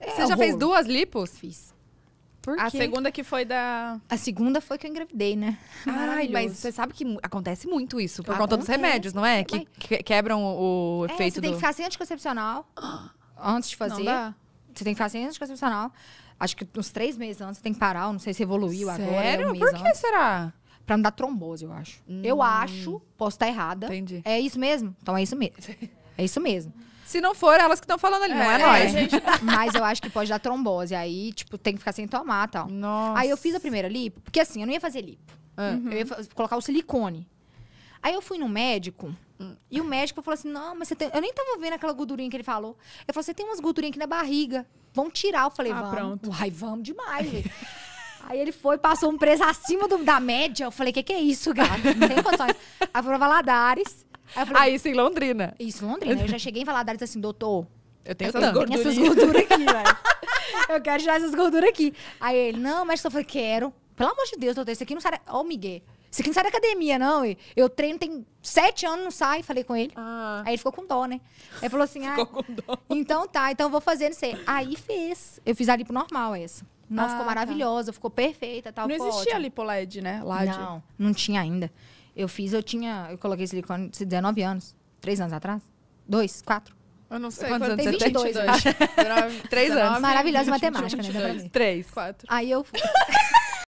É Você já fez duas lipos? Fiz. Por a segunda que foi da. A segunda foi que eu engravidei, né? Ai, mas você sabe que acontece muito isso, por acontece. conta dos remédios, não é? Que quebram o, efeito. É, você tem que ficar sem anticoncepcional antes de fazer. dá? Você tem que ficar sem anticoncepcional. Acho que uns três meses antes você tem que parar. eu Não sei se evoluiu agora. É Sério? Um por que antes. será? Pra não dar trombose, eu acho. Eu hum. acho, posso estar errada. Entendi. É isso mesmo? Então é isso mesmo. É isso mesmo. Se não for, é elas que estão falando ali, é, não é, é nós. É, gente... Mas eu acho que pode dar trombose. Aí, tipo, tem que ficar sem tomar tal. Nossa. Aí eu fiz a primeira lipo, porque assim, eu não ia fazer lipo. Uhum. Eu ia colocar o silicone. Aí eu fui no médico. E o médico falou assim: não, mas você tem. Eu nem tava vendo aquela gordurinha que ele falou. Eu falei: você tem umas gordurinhas aqui na barriga. Vão tirar. Eu falei: ah, vamos. Ah, pronto. Uai, vamos demais, gente. Aí ele foi, passou um preço acima do, da média. Eu falei: o que, que é isso, gato? Não tem condições. Aí foi Valadares. Aí falei, ah, isso em Londrina. Isso em Londrina. Eu já cheguei em Valadares assim, doutor. Eu tenho essas, gordura essas gorduras aqui, velho. Eu quero tirar essas gorduras aqui. Aí ele, não, mas eu falei, quero. Pelo amor de Deus, doutor, isso aqui não sai. Ó, oh, Miguel. Isso aqui não sai da academia, não. Eu treino tem sete anos, não sai. Falei com ele. Ah. Aí ele ficou com dó, né? Aí falou assim: ficou ah, com dó. Então tá, então vou fazer, não sei. Aí fez. Eu fiz a lipo normal essa. Não, ah, ficou tá. maravilhosa, tá. ficou perfeita, tal. Não existia ótimo. lipo LED, né? LED. Não, não tinha ainda. Eu fiz, eu tinha. Eu coloquei silicone de 19 anos. Três anos atrás? Dois? Quatro? Eu não sei. Quantos, anos tem? 22. 22. 3 anos. Maravilhosa 20, matemática, 22, né? Três. Quatro. Aí eu.